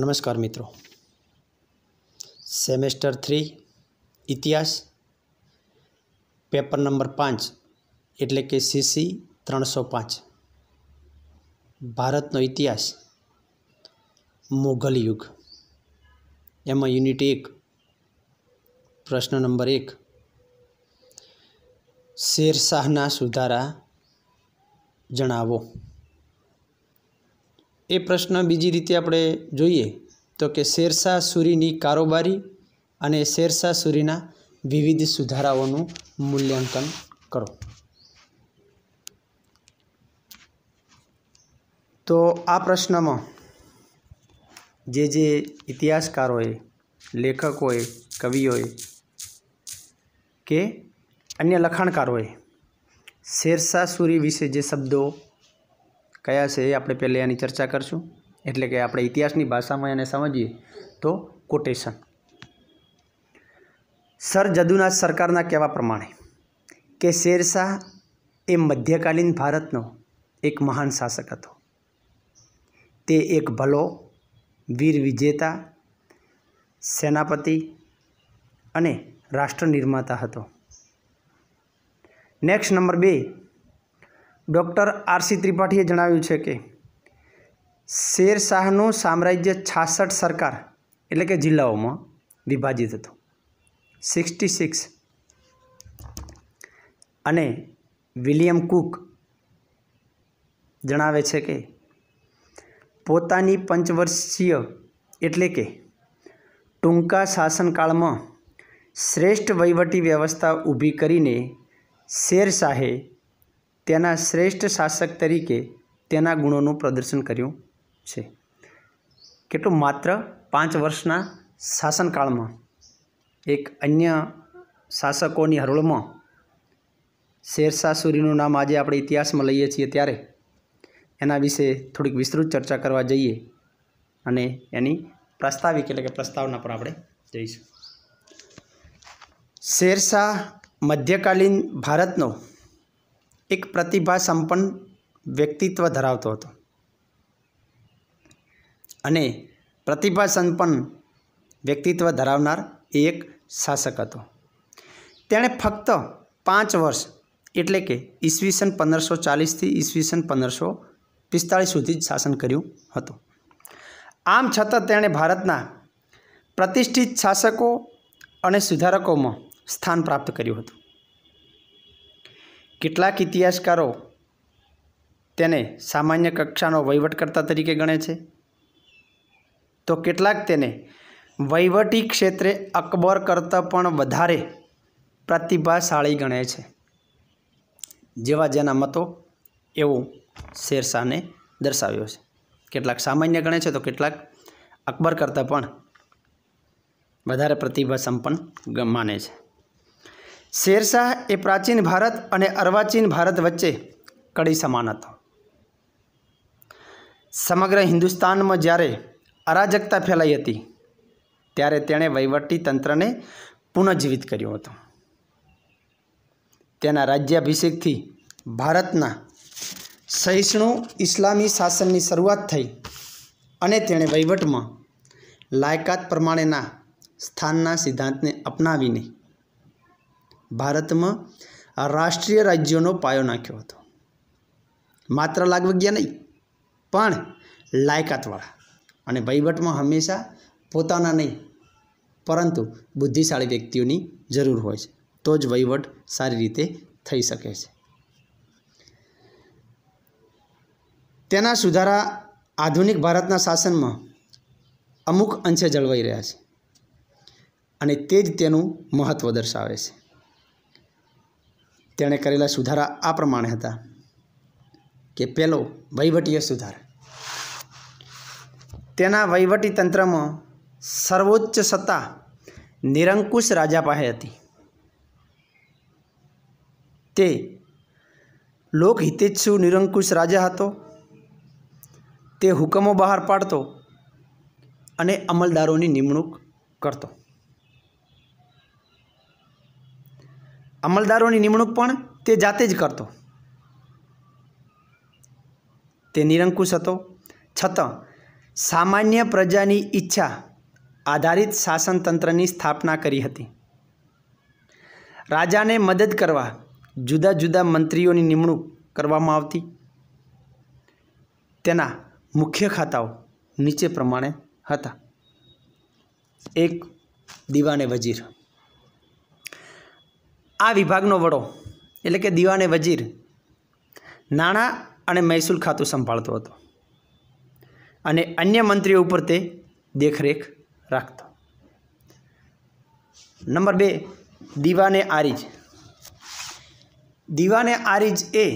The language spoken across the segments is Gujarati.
નમસ્કાર મિત્રો સેમેસ્ટર થ્રી ઇતિહાસ પેપર નંબર પાંચ એટલે કે સીસી ત્રણસો પાંચ ભારતનો ઇતિહાસ મુઘલ યુગ એમાં યુનિટ એક પ્રશ્ન નંબર એક શેરશાહના સુધારા જણાવો એ પ્રશ્ન બીજી રીતે આપણે જોઈએ તો કે શેરશાહ સૂરીની કારોબારી અને શેરશાહ સુરીના વિવિધ સુધારાઓનું મૂલ્યાંકન કરો તો આ પ્રશ્નમાં જે જે ઇતિહાસકારોએ લેખકોએ કવિઓએ કે અન્ય લખાણકારોએ શેરશાહ સુરી વિશે જે શબ્દો કયા છે એ આપણે પહેલાં એની ચર્ચા કરશું એટલે કે આપણે ઇતિહાસની ભાષામાં એને સમજીએ તો કોટેશન સર જદુનાથ સરકારના કહેવા પ્રમાણે કે શેરશાહ એ મધ્યકાલીન ભારતનો એક મહાન શાસક હતો તે એક ભલો વીર વિજેતા સેનાપતિ અને રાષ્ટ્ર નિર્માતા હતો નેક્સ્ટ નંબર બે ડૉક્ટર આરસી ત્રિપાઠીએ જણાવ્યું છે કે શેરશાહનું સામ્રાજ્ય છાસઠ સરકાર એટલે કે જિલ્લાઓમાં વિભાજિત હતું સિક્સટી સિક્સ અને વિલિયમ કુક જણાવે છે કે પોતાની પંચવર્ષીય એટલે કે ટૂંકા શાસનકાળમાં શ્રેષ્ઠ વહીવટી વ્યવસ્થા ઊભી કરીને શેરશાહે તેના શ્રેષ્ઠ શાસક તરીકે તેના ગુણોનું પ્રદર્શન કર્યું છે કેટલું માત્ર પાંચ વર્ષના શાસનકાળમાં એક અન્ય શાસકોની હરોળમાં શેરશાહ સૂરીનું નામ આજે આપણે ઇતિહાસમાં લઈએ છીએ ત્યારે એના વિશે થોડીક વિસ્તૃત ચર્ચા કરવા જઈએ અને એની પ્રસ્તાવિક એટલે કે પ્રસ્તાવના પર આપણે જઈશું શેરશાહ મધ્યકાલીન ભારતનો એક પ્રતિભા સંપન્ન વ્યક્તિત્વ ધરાવતો હતો અને પ્રતિભા સંપન્ન વ્યક્તિત્વ ધરાવનાર એ એક શાસક હતો તેણે ફક્ત પાંચ વર્ષ એટલે કે ઈસવીસન પંદરસો ચાલીસથી ઈસવીસન પંદરસો પિસ્તાળીસ સુધી જ શાસન કર્યું હતું આમ છતાં તેણે ભારતના પ્રતિષ્ઠિત શાસકો અને સુધારકોમાં સ્થાન પ્રાપ્ત કર્યું હતું કેટલાક ઇતિહાસકારો તેને સામાન્ય કક્ષાનો વહીવટકર્તા તરીકે ગણે છે તો કેટલાક તેને વહીવટી ક્ષેત્રે અકબર કરતાં પણ વધારે પ્રતિભાશાળી ગણે છે જેવા જેના મતો એવું શેરશાહને દર્શાવ્યો છે કેટલાક સામાન્ય ગણે છે તો કેટલાક અકબર કરતાં પણ વધારે પ્રતિભા સંપન્ન માને છે શેરશાહ એ પ્રાચીન ભારત અને અર્વાચીન ભારત વચ્ચે કડી સમાન હતો સમગ્ર હિન્દુસ્તાનમાં જ્યારે અરાજકતા ફેલાઈ હતી ત્યારે તેણે વહીવટી તંત્રને પુનઃજીવિત કર્યું હતું તેના રાજ્યાભિષેકથી ભારતના સહિષ્ણુ ઇસ્લામી શાસનની શરૂઆત થઈ અને તેણે વહીવટમાં લાયકાત પ્રમાણેના સ્થાનના સિદ્ધાંતને અપનાવીને ભારતમાં આ રાષ્ટ્રીય રાજ્યોનો પાયો નાખ્યો હતો માત્ર લાગવગ્યા નહીં પણ લાયકાતવાળા અને વહીવટમાં હંમેશા પોતાના નહીં પરંતુ બુદ્ધિશાળી વ્યક્તિઓની જરૂર હોય છે તો જ વહીવટ સારી રીતે થઈ શકે છે તેના સુધારા આધુનિક ભારતના શાસનમાં અમુક અંશે જળવાઈ રહ્યા છે અને તે જ તેનું મહત્ત્વ દર્શાવે છે તેણે કરેલા સુધારા આ પ્રમાણે હતા કે પહેલો વહીવટીય સુધાર તેના વહીવટી તંત્રમાં સર્વોચ્ચ સત્તા નિરંકુશ રાજા પાસે હતી તે લોકહિતેચ્છુ નિરંકુશ રાજા હતો તે હુકમો બહાર પાડતો અને અમલદારોની નિમણૂક કરતો અમલદારોની નિમણૂક પણ તે જાતે જ કરતો તે નિરંકુશ હતો છતાં સામાન્ય પ્રજાની ઈચ્છા આધારિત શાસનતંત્રની સ્થાપના કરી હતી રાજાને મદદ કરવા જુદા જુદા મંત્રીઓની નિમણૂક કરવામાં આવતી તેના મુખ્ય ખાતાઓ નીચે પ્રમાણે હતા એક દીવાને વજીર આ વિભાગનો વડો એટલે કે દીવાને વજીર નાણાં અને મહેસૂલ ખાતું સંભાળતો હતો અને અન્ય મંત્રીઓ ઉપર તે દેખરેખ રાખતો નંબર બે દીવાને આરીજ દીવાને આરીજ એ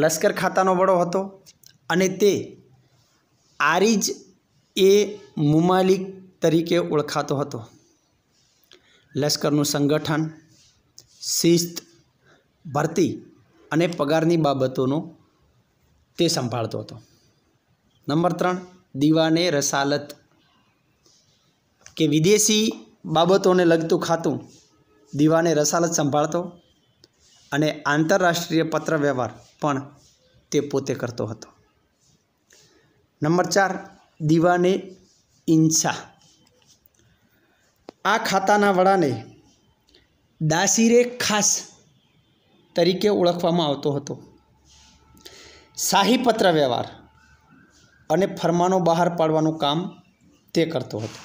લશ્કર ખાતાનો વડો હતો અને તે આરીજ એ મુમાલિક તરીકે ઓળખાતો હતો લશ્કરનું સંગઠન શિસ્ત ભરતી અને પગારની બાબતોનો તે સંભાળતો હતો નંબર ત્રણ દીવાને રસાલત કે વિદેશી બાબતોને લગતું ખાતું દીવાને રસાલત સંભાળતો અને આંતરરાષ્ટ્રીય પત્ર વ્યવહાર પણ તે પોતે કરતો હતો નંબર ચાર દીવાને ઇન્સા આ ખાતાના વડાને દાસીરે ખાસ તરીકે ઓળખવામાં આવતો હતો શાહી પત્ર વ્યવહાર અને ફરમાનો બહાર પાડવાનું કામ તે કરતો હતો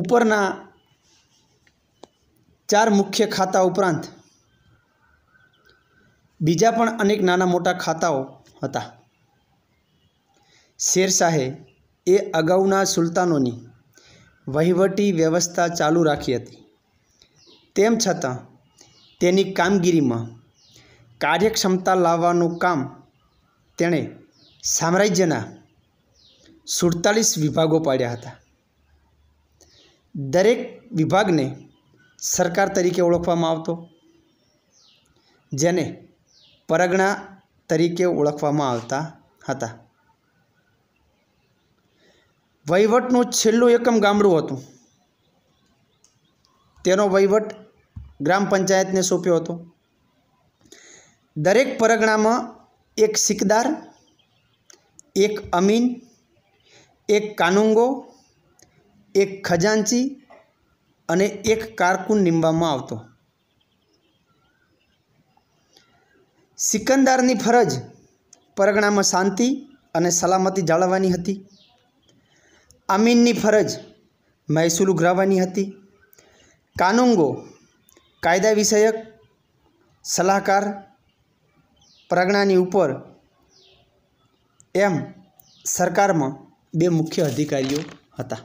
ઉપરના ચાર મુખ્ય ખાતા ઉપરાંત બીજા પણ અનેક નાના મોટા ખાતાઓ હતા શેરશાહે એ અગાઉના સુલતાનોની વહીવટી વ્યવસ્થા ચાલુ રાખી હતી તેમ છતાં તેની કામગીરીમાં કાર્યક્ષમતા લાવવાનું કામ તેણે સામ્રાજ્યના સુડતાલીસ વિભાગો પાડ્યા હતા દરેક વિભાગને સરકાર તરીકે ઓળખવામાં આવતો જેને પરગણા તરીકે ઓળખવામાં આવતા હતા વહીવટનું છેલ્લું એકમ ગામડું હતું તેનો વહીવટ ગ્રામ પંચાયતને સોંપ્યો હતો દરેક પરગણામાં એક સિકદાર એક અમીન એક કાનુંગો એક ખજાનચી અને એક કારકુન નીમવામાં આવતો સિકંદારની ફરજ પરગણામાં શાંતિ અને સલામતી જાળવવાની હતી અમીનની ફરજ મહેસૂલ ઉઘરાવવાની હતી કાનુંગો કાયદા વિષયક સલાહકાર પ્રજ્ઞાની ઉપર એમ સરકારમાં બે મુખ્ય અધિકારીઓ હતા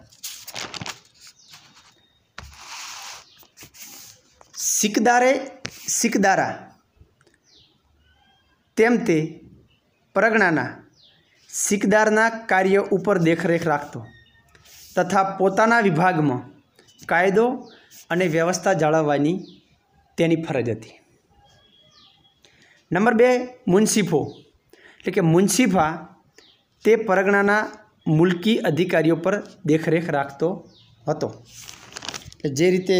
સિકદારે સિકદારા તેમ તે પ્રજ્ઞાના સિકદારના કાર્ય ઉપર દેખરેખ રાખતો તથા પોતાના વિભાગમાં કાયદો અને વ્યવસ્થા જાળવવાની તેની ફરજ હતી નંબર બે મુનસીફો એટલે કે મુનસીફા તે પરગણાના મુલકી અધિકારીઓ પર દેખરેખ રાખતો હતો જે રીતે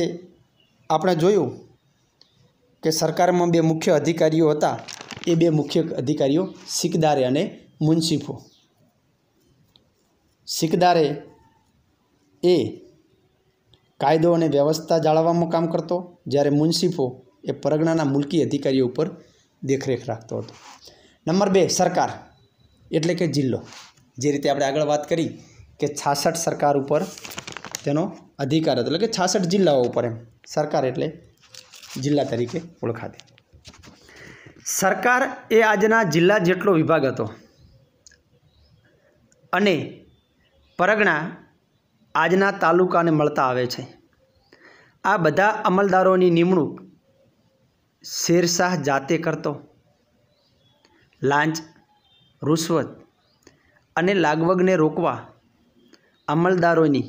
આપણે જોયું કે સરકારમાં બે મુખ્ય અધિકારીઓ હતા એ બે મુખ્ય અધિકારીઓ સિકદારે અને મુનસીફો સિકદારે એ કાયદો અને વ્યવસ્થા જાળવવામાં કામ કરતો જ્યારે મુન્સિફો એ પરગણાના મુલકી અધિકારીઓ ઉપર દેખરેખ રાખતો હતો નંબર બે સરકાર એટલે કે જિલ્લો જે રીતે આપણે આગળ વાત કરી કે છાસઠ સરકાર ઉપર તેનો અધિકાર હતો એટલે કે છાસઠ જિલ્લાઓ ઉપર એમ સરકાર એટલે જિલ્લા તરીકે ઓળખાતી સરકાર એ આજના જિલ્લા જેટલો વિભાગ હતો અને પરગણા આજના તાલુકાને મળતા આવે છે આ બધા અમલદારોની નિમણૂક શેરશાહ જાતે કરતો લાંચ રૂશ્વત અને લાગવગને રોકવા અમલદારોની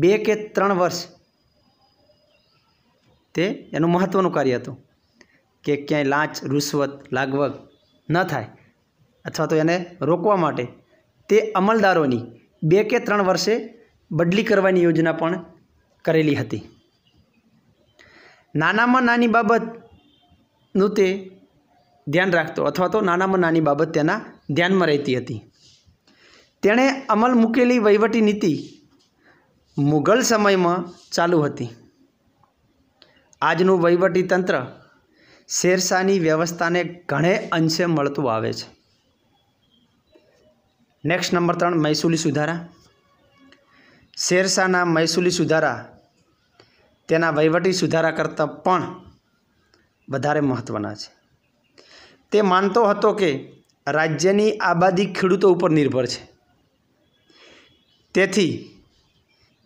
બે કે ત્રણ વર્ષ તે એનું મહત્ત્વનું કાર્ય હતું કે ક્યાંય લાંચ રૂશ્વત લાગવગ ન થાય અથવા તો એને રોકવા માટે તે અમલદારોની બે કે ત્રણ વર્ષે બદલી કરવાની યોજના પણ કરેલી હતી નાનામાં નાની બાબતનું તે ધ્યાન રાખતો અથવા તો નાનામાં નાની બાબત તેના ધ્યાનમાં રહેતી હતી તેણે અમલ મૂકેલી વહીવટી નીતિ મુઘલ સમયમાં ચાલુ હતી આજનું વહીવટી તંત્ર શેરશાહની વ્યવસ્થાને ઘણે અંશે મળતું આવે છે નેક્સ્ટ નંબર ત્રણ મહેસૂલી સુધારા શેરશાહના મહેસૂલી સુધારા તેના વહીવટી સુધારા કરતાં પણ વધારે મહત્ત્વના છે તે માનતો હતો કે રાજ્યની આબાદી ખેડૂતો ઉપર નિર્ભર છે તેથી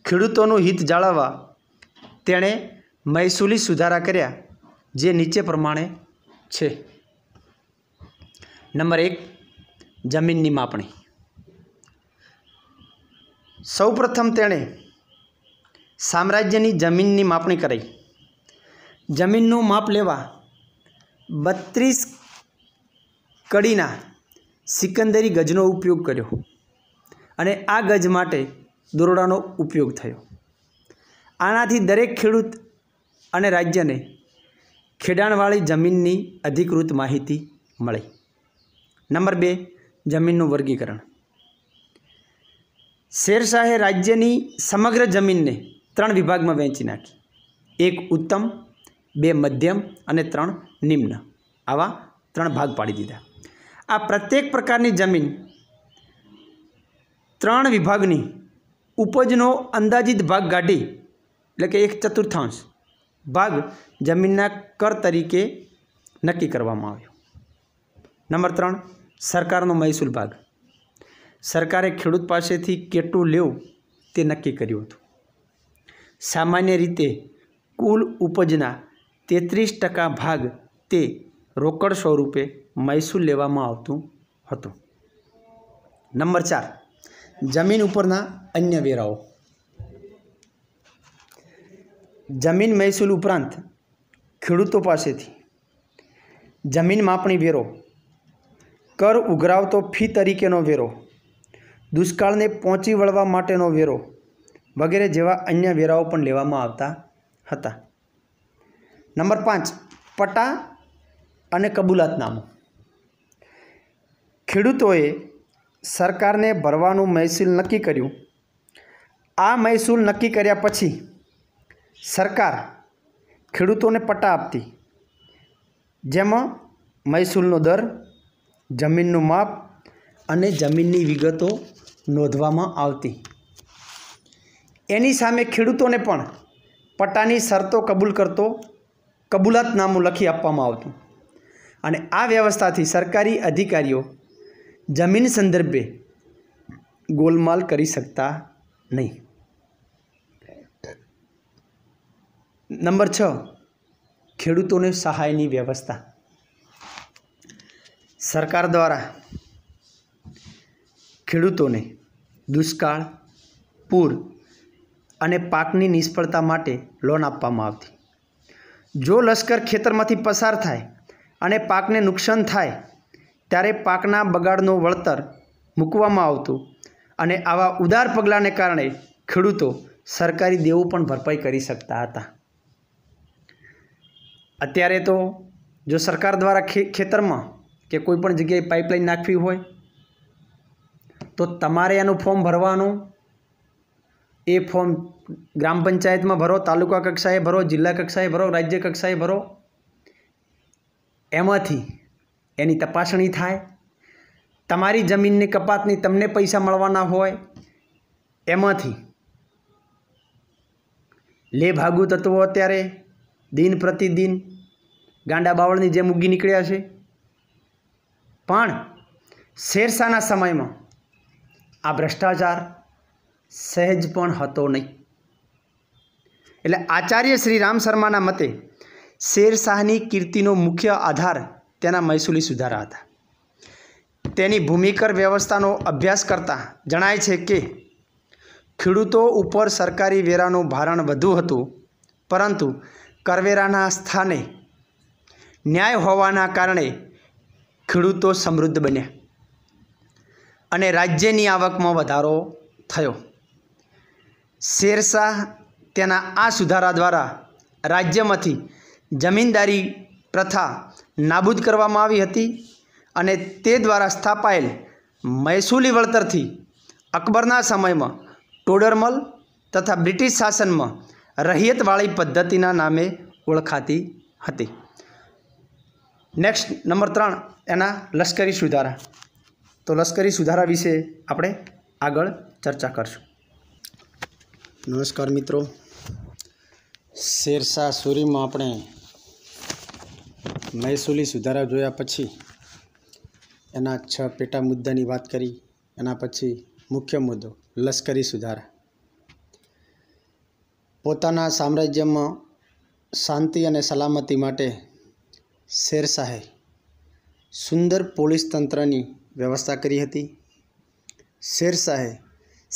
ખેડૂતોનું હિત જાળવવા તેણે મહેસૂલી સુધારા કર્યા જે નીચે પ્રમાણે છે નંબર એક જમીનની માપણી સૌપ્રથમ તેણે સામ્રાજ્યની જમીનની માપણી કરી જમીનનું માપ લેવા બત્રીસ કડીના સિકંદરી ગજનો ઉપયોગ કર્યો અને આ ગજ માટે દોરડાનો ઉપયોગ થયો આનાથી દરેક ખેડૂત અને રાજ્યને ખેડાણવાળી જમીનની અધિકૃત માહિતી મળી નંબર બે જમીનનું વર્ગીકરણ શેરશાહે રાજ્યની સમગ્ર જમીનને ત્રણ વિભાગમાં વહેંચી નાખી એક ઉત્તમ બે મધ્યમ અને ત્રણ નિમ્ન આવા ત્રણ ભાગ પાડી દીધા આ પ્રત્યેક પ્રકારની જમીન ત્રણ વિભાગની ઉપજનો અંદાજિત ભાગ કાઢી એટલે કે એક ચતુર્થાંશ ભાગ જમીનના કર તરીકે નક્કી કરવામાં આવ્યો નંબર ત્રણ સરકારનો મહેસૂલ ભાગ સરકારે ખેડૂત પાસેથી કેટલું લેવું તે નક્કી કર્યું હતું સામાન્ય રીતે કુલ ઉપજના તેત્રીસ ટકા ભાગ તે રોકડ સ્વરૂપે મહેસૂલ લેવામાં આવતું હતું નંબર ચાર જમીન ઉપરના અન્ય વેરાઓ જમીન મહેસૂલ ઉપરાંત ખેડૂતો પાસેથી જમીન માપણી વેરો કર ઉઘરાવતો ફી તરીકેનો વેરો દુષ્કાળને પહોંચી વળવા માટેનો વેરો વગેરે જેવા અન્ય વેરાઓ પણ લેવામાં આવતા હતા નંબર પાંચ પટા અને કબૂલાતનામું ખેડૂતોએ સરકારને ભરવાનું મહેસૂલ નક્કી કર્યું આ મહેસૂલ નક્કી કર્યા પછી સરકાર ખેડૂતોને પટ્ટા આપતી જેમાં મહેસૂલનો દર જમીનનું માપ અને જમીનની વિગતો નોંધવામાં આવતી એની સામે ખેડૂતોને પણ પટ્ટાની શરતો કબૂલ કરતો કબૂલાતનામું લખી આપવામાં આવતું અને આ વ્યવસ્થાથી સરકારી અધિકારીઓ જમીન સંદર્ભે ગોલમાલ કરી શકતા નહીં નંબર છ ખેડૂતોને સહાયની વ્યવસ્થા સરકાર દ્વારા ખેડૂતોને દુષ્કાળ પૂર અને પાકની નિષ્ફળતા માટે લોન આપવામાં આવતી જો લશ્કર ખેતરમાંથી પસાર થાય અને પાકને નુકસાન થાય ત્યારે પાકના બગાડનું વળતર મૂકવામાં આવતું અને આવા ઉદાર પગલાંને કારણે ખેડૂતો સરકારી દેવું પણ ભરપાઈ કરી શકતા હતા અત્યારે તો જો સરકાર દ્વારા ખેતરમાં કે કોઈપણ જગ્યાએ પાઇપલાઇન નાખવી હોય તો તમારે એનું ફોર્મ ભરવાનું એ ફોર્મ ગ્રામ પંચાયતમાં ભરો તાલુકા કક્ષાએ ભરો જિલ્લા કક્ષાએ ભરો રાજ્ય કક્ષાએ ભરો એમાંથી એની તપાસણી થાય તમારી જમીનની કપાતની તમને પૈસા મળવાના હોય એમાંથી લે ભાગુ તત્વો અત્યારે દિન પ્રતિદિન ગાંડા બાવળની જેમ ઉગી નીકળ્યા છે પણ શેરશાહના સમયમાં આ ભ્રષ્ટાચાર સહેજ પણ હતો નહીં એટલે આચાર્ય શ્રી રામ શર્માના મતે શેરશાહની કીર્તિનો મુખ્ય આધાર તેના મહેસૂલી સુધારા હતા તેની ભૂમિકર વ્યવસ્થાનો અભ્યાસ કરતાં જણાય છે કે ખેડૂતો ઉપર સરકારી વેરાનું ભારણ વધુ હતું પરંતુ કરવેરાના સ્થાને ન્યાય હોવાના કારણે ખેડૂતો સમૃદ્ધ બન્યા અને રાજ્યની આવકમાં વધારો થયો શેરશાહ તેના આ સુધારા દ્વારા રાજ્યમાંથી જમીનદારી પ્રથા નાબૂદ કરવામાં આવી હતી અને તે દ્વારા સ્થાપાયેલ મહેસૂલી વળતરથી અકબરના સમયમાં ટોડરમલ તથા બ્રિટિશ શાસનમાં રહિયતવાળી પદ્ધતિના નામે ઓળખાતી હતી નેક્સ્ટ નંબર ત્રણ એના લશ્કરી સુધારા તો લશ્કરી સુધારા વિશે આપણે આગળ ચર્ચા કરશું નમસ્કાર મિત્રો શેરશાહ સુરીમાં આપણે મહેસૂલી સુધારા જોયા પછી એના છ પેટા મુદ્દાની વાત કરી એના પછી મુખ્ય મુદ્દો લશ્કરી સુધારા પોતાના સામ્રાજ્યમાં શાંતિ અને સલામતી માટે શેરશાહે સુંદર પોલીસ તંત્રની વ્યવસ્થા કરી હતી શેરશાહે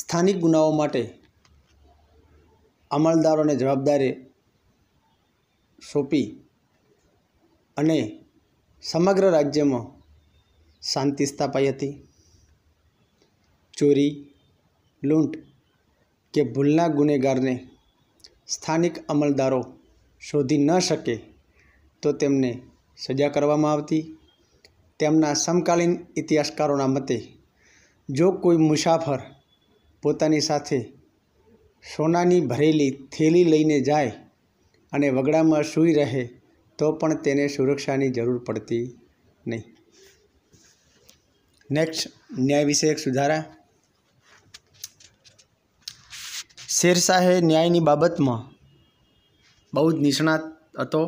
સ્થાનિક ગુનાઓ માટે અમલદારોને જવાબદારી સોંપી અને સમગ્ર રાજ્યમાં શાંતિ સ્થાપાઈ હતી ચોરી લૂંટ કે ભૂલના ગુનેગારને સ્થાનિક અમલદારો શોધી ન શકે તો તેમને સજા કરવામાં આવતી તેમના સમકાલીન ઇતિહાસકારોના મતે જો કોઈ મુસાફર પોતાની સાથે સોનાની ભરેલી થેલી લઈને જાય અને વગડામાં સૂઈ રહે તો પણ તેને સુરક્ષાની જરૂર પડતી નહીં નેક્સ્ટ ન્યાય વિષયક સુધારા શેરશાહે ન્યાયની બાબતમાં બહુ જ નિષ્ણાત હતો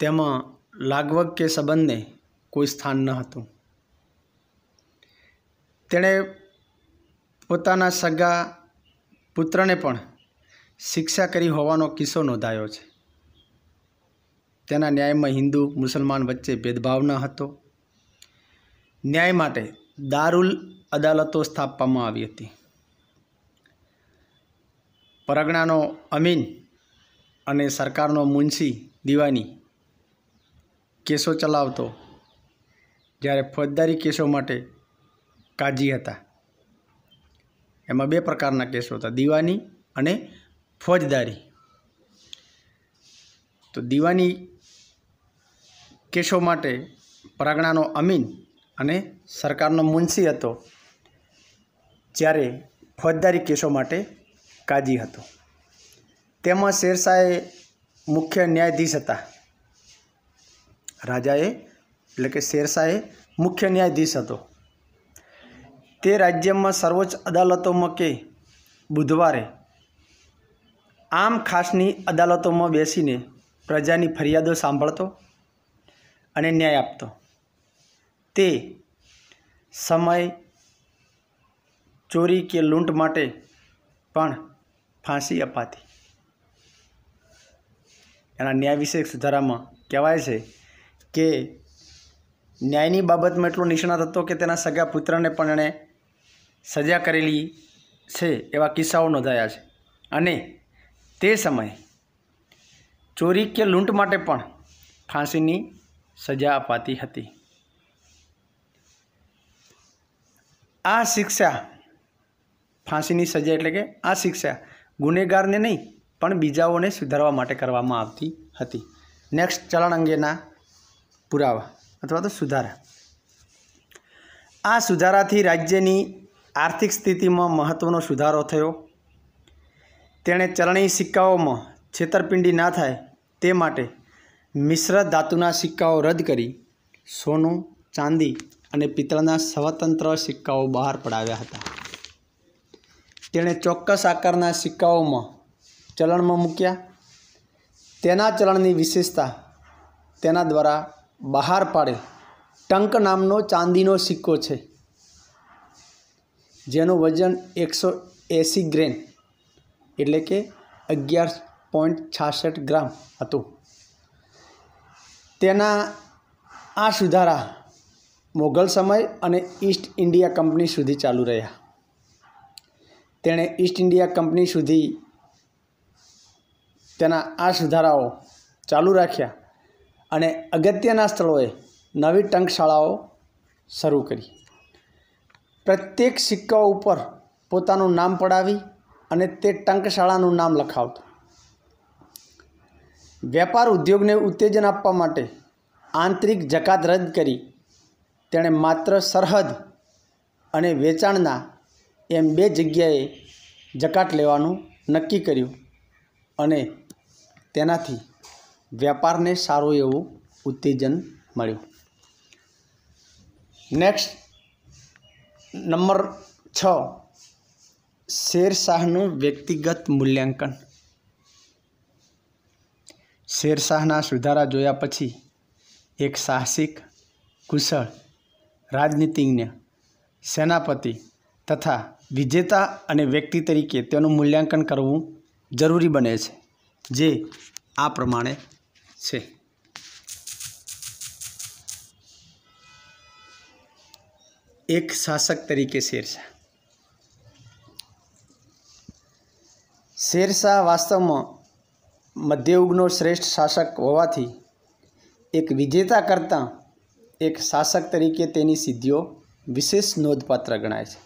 તેમાં લાગવગ કે સંબંધને કોઈ સ્થાન ન હતું તેણે પોતાના સગા પુત્રને પણ શિક્ષા કરી હોવાનો કિસ્સો નોંધાયો છે તેના ન્યાયમાં હિન્દુ મુસલમાન વચ્ચે ભેદભાવ ન હતો ન્યાય માટે દારૂલ અદાલતો સ્થાપવામાં આવી હતી પરગણાનો અમીન અને સરકારનો મુનશી દિવાની કેસો ચલાવતો જ્યારે ફોજદારી કેસો માટે કાજી હતા એમાં બે પ્રકારના કેસો હતા દીવાની અને ફોજદારી તો દીવાની કેસો માટે પ્રાગણાનો અમીન અને સરકારનો મુનશી હતો જ્યારે ફોજદારી કેસો માટે કાજી હતો તેમાં શેરશાહે મુખ્ય ન્યાયાધીશ હતા રાજાએ એટલે કે શેરશાહે મુખ્ય ન્યાયાધીશ હતો તે રાજ્યમાં સર્વોચ્ચ અદાલતોમાં કે બુધવારે આમ ખાસની અદાલતોમાં બેસીને પ્રજાની ફરિયાદો સાંભળતો અને ન્યાય આપતો તે સમય ચોરી કે લૂંટ માટે પણ ફાંસી અપાતી એના ન્યાય વિષયક સુધારામાં કહેવાય છે કે ન્યાયની બાબતમાં એટલો નિષ્ણાત હતો કે તેના સગા પુત્રને પણ એણે સજા કરેલી છે એવા કિસ્સાઓ નોંધાયા છે અને તે સમયે ચોરી કે લૂંટ માટે પણ ફાંસીની સજા અપાતી હતી આ શિક્ષા ફાંસીની સજા એટલે કે આ શિક્ષા ગુનેગારને નહીં પણ બીજાઓને સુધારવા માટે કરવામાં આવતી હતી નેક્સ્ટ ચલણ અંગેના પુરાવા અથવા તો સુધારા આ સુધારાથી રાજ્યની આર્થિક સ્થિતિમાં મહત્ત્વનો સુધારો થયો તેણે ચલણી સિક્કાઓમાં છેતરપિંડી ના થાય તે માટે મિશ્ર ધાતુના સિક્કાઓ રદ કરી સોનું ચાંદી અને પિત્તળના સ્વતંત્ર સિક્કાઓ બહાર પડાવ્યા હતા તેણે ચોક્કસ આકારના સિક્કાઓમાં ચલણમાં મૂક્યા તેના ચલણની વિશેષતા તેના દ્વારા બહાર પાડે ટંક નામનો ચાંદીનો સિક્કો છે જેનું વજન એકસો એંસી ગ્રેન એટલે કે અગિયાર પોઈન્ટ છાસઠ ગ્રામ હતું તેના આ સુધારા મોગલ સમય અને ઈસ્ટ ઇન્ડિયા કંપની સુધી ચાલુ રહ્યા તેણે ઈસ્ટ ઇન્ડિયા કંપની સુધી તેના આ સુધારાઓ ચાલુ રાખ્યા અને અગત્યના સ્થળોએ નવી ટંકશાળાઓ શરૂ કરી પ્રત્યેક સિક્કા ઉપર પોતાનું નામ પડાવી અને તે ટંકશાળાનું નામ લખાવતું વેપાર ઉદ્યોગને ઉત્તેજન આપવા માટે આંતરિક જકાત રદ કરી તેણે માત્ર સરહદ અને વેચાણના એમ બે જગ્યાએ જકાટ લેવાનું નક્કી કર્યું અને તેનાથી વેપારને સારું એવું ઉત્તેજન મળ્યું નેક્સ્ટ નંબર છ શેરશાહનું વ્યક્તિગત મૂલ્યાંકન શેરશાહના સુધારા જોયા પછી એક સાહસિક કુશળ રાજનીતિજ્ઞ સેનાપતિ તથા વિજેતા અને વ્યક્તિ તરીકે તેનું મૂલ્યાંકન કરવું જરૂરી બને છે જે આ પ્રમાણે છે એક શાસક તરીકે શેરશાહ શેરશાહ વાસ્તવમાં મધ્યયુગનો શ્રેષ્ઠ શાસક હોવાથી એક વિજેતા કરતાં એક શાસક તરીકે તેની સિદ્ધિઓ વિશેષ નોંધપાત્ર ગણાય છે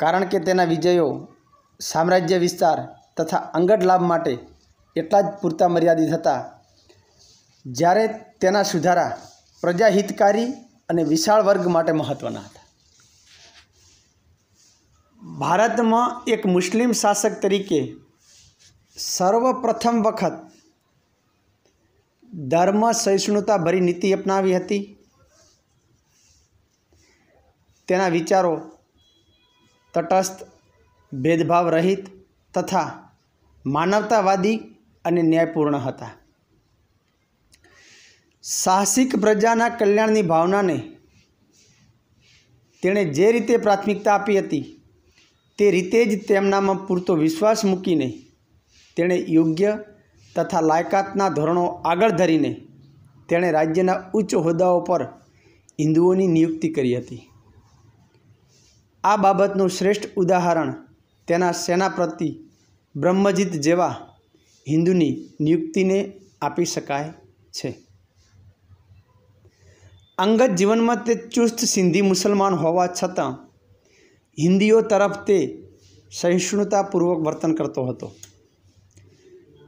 કારણ કે તેના વિજયો સામ્રાજ્ય વિસ્તાર તથા અંગત લાભ માટે એટલા જ પૂરતા મર્યાદિત હતા જ્યારે તેના સુધારા પ્રજાહિતકારી અને વિશાળ વર્ગ માટે મહત્ત્વના હતા ભારતમાં એક મુસ્લિમ શાસક તરીકે સર્વપ્રથમ વખત ધર્મ સહિષ્ણુતા ભરી નીતિ અપનાવી હતી તેના વિચારો તટસ્થ ભેદભાવ રહિત તથા માનવતાવાદી અને ન્યાયપૂર્ણ હતા સાહસિક પ્રજાના કલ્યાણની ભાવનાને તેણે જે રીતે પ્રાથમિકતા આપી હતી તે રીતે જ તેમનામાં પૂરતો વિશ્વાસ મૂકીને તેણે યોગ્ય તથા લાયકાતના ધોરણો આગળ ધરીને તેણે રાજ્યના ઉચ્ચ હોદ્દાઓ પર હિન્દુઓની નિયુક્તિ કરી હતી આ બાબતનું શ્રેષ્ઠ ઉદાહરણ તેના સેના પ્રતિ બ્રહ્મજીત જેવા હિન્દુની નિયુક્તિને આપી શકાય છે અંગત જીવનમાં તે ચુસ્ત સિંધી મુસલમાન હોવા છતાં હિન્દીઓ તરફ તે સહિષ્ણુતાપૂર્વક વર્તન કરતો હતો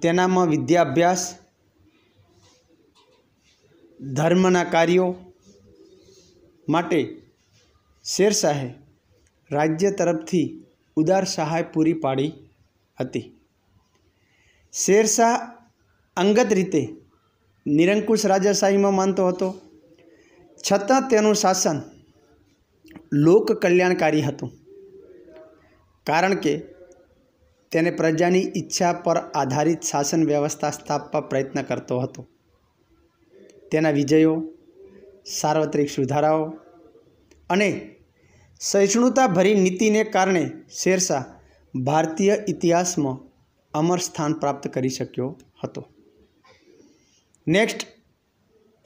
તેનામાં વિદ્યાભ્યાસ ધર્મના કાર્યો માટે શેરશાહે રાજ્ય તરફથી ઉદાર સહાય પૂરી પાડી હતી શેરશાહ અંગત રીતે નિરંકુશ રાજાશાહીમાં માનતો હતો છતાં તેનું શાસન લોક કલ્યાણકારી હતું કારણ કે તેને પ્રજાની ઈચ્છા પર આધારિત શાસન વ્યવસ્થા સ્થાપવા પ્રયત્ન કરતો હતો તેના વિજયો સાર્વત્રિક સુધારાઓ અને સહિષ્ણુતાભરી નીતિને કારણે શેરશાહ ભારતીય ઇતિહાસમાં અમર સ્થાન પ્રાપ્ત કરી શક્યો હતો નેક્સ્ટ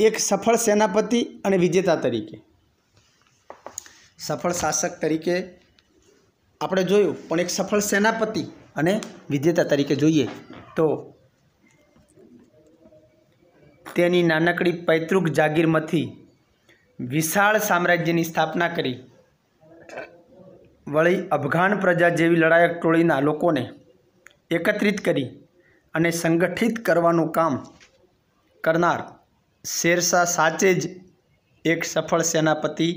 એક સફળ સેનાપતિ અને વિજેતા તરીકે સફળ શાસક તરીકે આપણે જોયું પણ એક સફળ સેનાપતિ અને વિજેતા તરીકે જોઈએ તો તેની નાનકડી પૈતૃક જાગીરમાંથી વિશાળ સામ્રાજ્યની સ્થાપના કરી વળી અફઘાન પ્રજા જેવી લડાયક ટોળીના લોકોને એકત્રિત કરી અને સંગઠિત કરવાનું કામ કરનાર શેરશાહ સાચે જ એક સફળ સેનાપતિ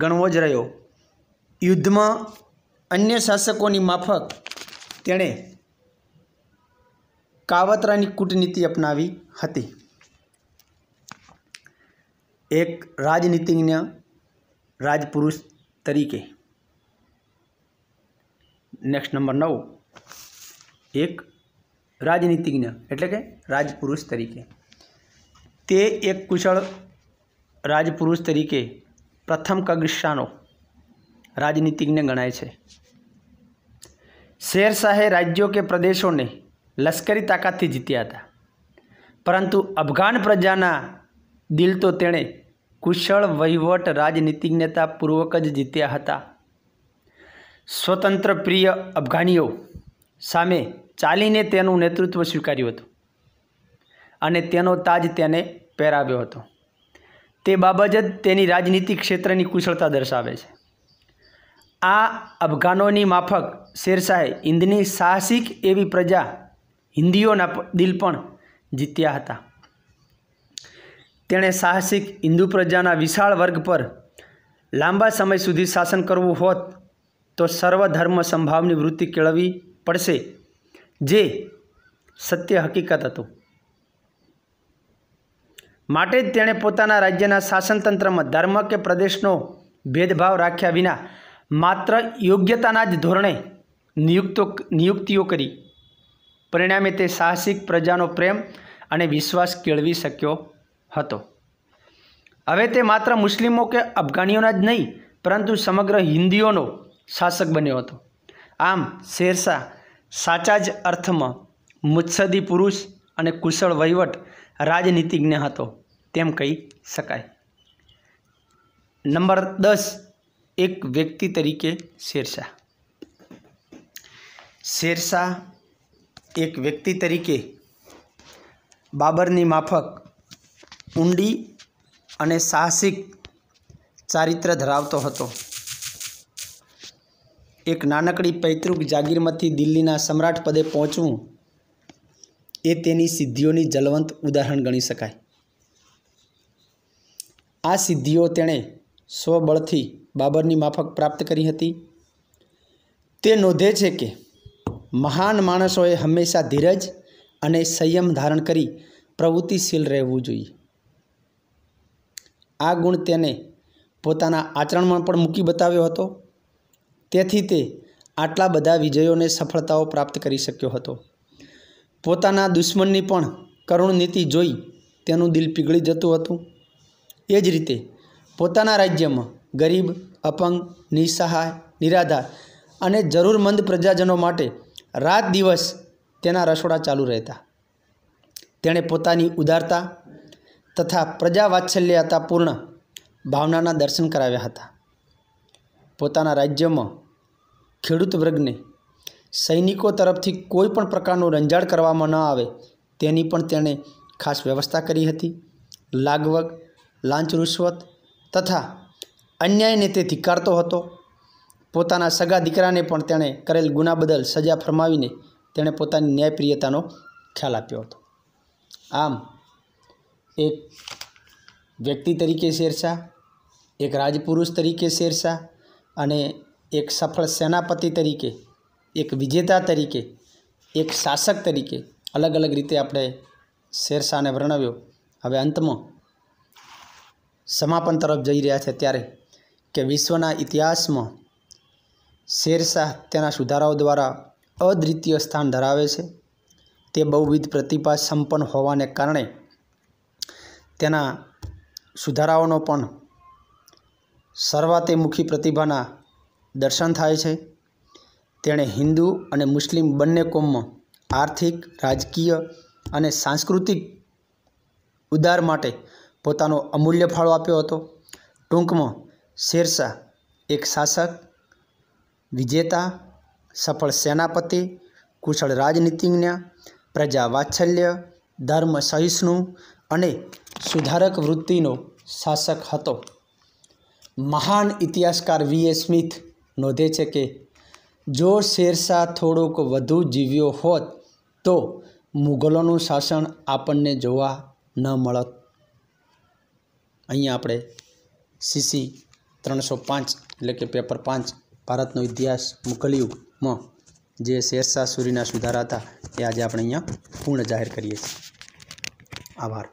ગણવો જ રહ્યો યુદ્ધમાં અન્ય શાસકોની માફક તેણે કાવતરાની કૂટનીતિ અપનાવી હતી એક રાજનીતિજ્ઞ રાજપુરુષ તરીકે નેક્સ્ટ નંબર નવ એક રાજનીતિજ્ઞ એટલે કે રાજપુરુષ તરીકે તે એક કુશળ રાજપુરુષ તરીકે પ્રથમ કક્ષાનો રાજનીતિજ્ઞ ગણાય છે શેરશાહે રાજ્યો કે પ્રદેશોને લશ્કરી તાકાતથી જીત્યા હતા પરંતુ અફઘાન પ્રજાના દિલ તો તેણે કુશળ વહીવટ રાજનીતિજ્ઞતા પૂર્વક જ જીત્યા હતા સ્વતંત્ર પ્રિય અફઘાનીઓ સામે ચાલીને તેનું નેતૃત્વ સ્વીકાર્યું હતું અને તેનો તાજ તેને પહેરાવ્યો હતો તે બાબત જ તેની રાજનીતિ ક્ષેત્રની કુશળતા દર્શાવે છે આ અફઘાનોની માફક શેરશાહે હિન્દની સાહસિક એવી પ્રજા હિન્દીઓના દિલ પણ જીત્યા હતા તેણે સાહસિક હિન્દુ પ્રજાના વિશાળ વર્ગ પર લાંબા સમય સુધી શાસન કરવું હોત તો સર્વધર્મ સંભાવની વૃત્તિ કેળવી પડશે જે સત્ય હકીકત હતું માટે જ તેણે પોતાના રાજ્યના શાસનતંત્રમાં ધર્મ કે પ્રદેશનો ભેદભાવ રાખ્યા વિના માત્ર યોગ્યતાના જ ધોરણે નિયુક્તો નિયુક્તિઓ કરી પરિણામે તે સાહસિક પ્રજાનો પ્રેમ અને વિશ્વાસ કેળવી શક્યો હતો હવે તે માત્ર મુસ્લિમો કે અફઘાનીઓના જ નહીં પરંતુ સમગ્ર હિન્દીઓનો શાસક બન્યો હતો આમ શેરશાહ સાચા જ અર્થમાં મુત્સદી પુરુષ અને કુશળ વહીવટ રાજનીતિજ્ઞ હતો તેમ કહી શકાય નંબર દસ એક વ્યક્તિ તરીકે શેરશાહ શેરશાહ એક વ્યક્તિ તરીકે બાબરની માફક ઊંડી અને સાહસિક ચારિત્ર ધરાવતો હતો એક નાનકડી પૈતૃક જાગીરમાંથી દિલ્હીના સમ્રાટ પદે પહોંચવું એ તેની સિદ્ધિઓની જલવંત ઉદાહરણ ગણી શકાય આ સિદ્ધિઓ તેણે સ્વબળથી બાબરની માફક પ્રાપ્ત કરી હતી તે નોંધે છે કે મહાન માણસોએ હંમેશા ધીરજ અને સંયમ ધારણ કરી પ્રવૃત્તિશીલ રહેવું જોઈએ આ ગુણ તેને પોતાના આચરણમાં પણ મૂકી બતાવ્યો હતો તેથી તે આટલા બધા વિજયોને સફળતાઓ પ્રાપ્ત કરી શક્યો હતો પોતાના દુશ્મનની પણ કરુણ નીતિ જોઈ તેનું દિલ પીગળી જતું હતું એ જ રીતે પોતાના રાજ્યમાં ગરીબ અપંગ નિસહાય નિરાધાર અને જરૂરમંદ પ્રજાજનો માટે રાત દિવસ તેના રસોડા ચાલુ રહેતા તેણે પોતાની ઉદારતા તથા પ્રજાવાત્સલ્યતા પૂર્ણ ભાવનાના દર્શન કરાવ્યા હતા પોતાના રાજ્યમાં ખેડૂત વર્ગને સૈનિકો તરફથી કોઈ પણ પ્રકારનું રંજાડ કરવામાં ન આવે તેની પણ તેણે ખાસ વ્યવસ્થા કરી હતી લાગવગ લાંચ રૂશ્વત તથા અન્યાયને તે ધિક્કારતો હતો પોતાના સગા દીકરાને પણ તેણે કરેલ ગુના બદલ સજા ફરમાવીને તેણે પોતાની ન્યાયપ્રિયતાનો ખ્યાલ આપ્યો હતો આમ એક વ્યક્તિ તરીકે શેરશાહ એક રાજપુરુષ તરીકે શેરશાહ અને એક સફળ સેનાપતિ તરીકે એક વિજેતા તરીકે એક શાસક તરીકે અલગ અલગ રીતે આપણે શેરશાહને વર્ણવ્યો હવે અંતમાં સમાપન તરફ જઈ રહ્યા છે ત્યારે કે વિશ્વના ઇતિહાસમાં શેરશાહ તેના સુધારાઓ દ્વારા અદ્વિતીય સ્થાન ધરાવે છે તે બહુવિધ પ્રતિભા સંપન્ન હોવાને કારણે તેના સુધારાઓનો પણ સર્વાતેમુખી પ્રતિભાના દર્શન થાય છે તેણે હિન્દુ અને મુસ્લિમ બંને કોમમાં આર્થિક રાજકીય અને સાંસ્કૃતિક ઉદાર માટે પોતાનો અમૂલ્ય ફાળો આપ્યો હતો ટૂંકમાં શેરશાહ એક શાસક વિજેતા સફળ સેનાપતિ કુશળ રાજનીતિજ્ઞ પ્રજા વાત્સલ્ય ધર્મ સહિષ્ણુ અને સુધારક વૃત્તિનો શાસક હતો મહાન ઇતિહાસકાર વીએ સ્મિથ નોંધે છે કે જો શેરશાહ થોડોક વધુ જીવ્યો હોત તો મુગલોનું શાસન આપણને જોવા ન મળત અહીંયા આપણે સીસી ત્રણસો પાંચ એટલે કે પેપર પાંચ ભારતનો ઇતિહાસ મુઘલયુગમાં જે શેરશાહ સૂરીના સુધારા હતા એ આજે આપણે અહીંયા પૂર્ણ જાહેર કરીએ છીએ આભાર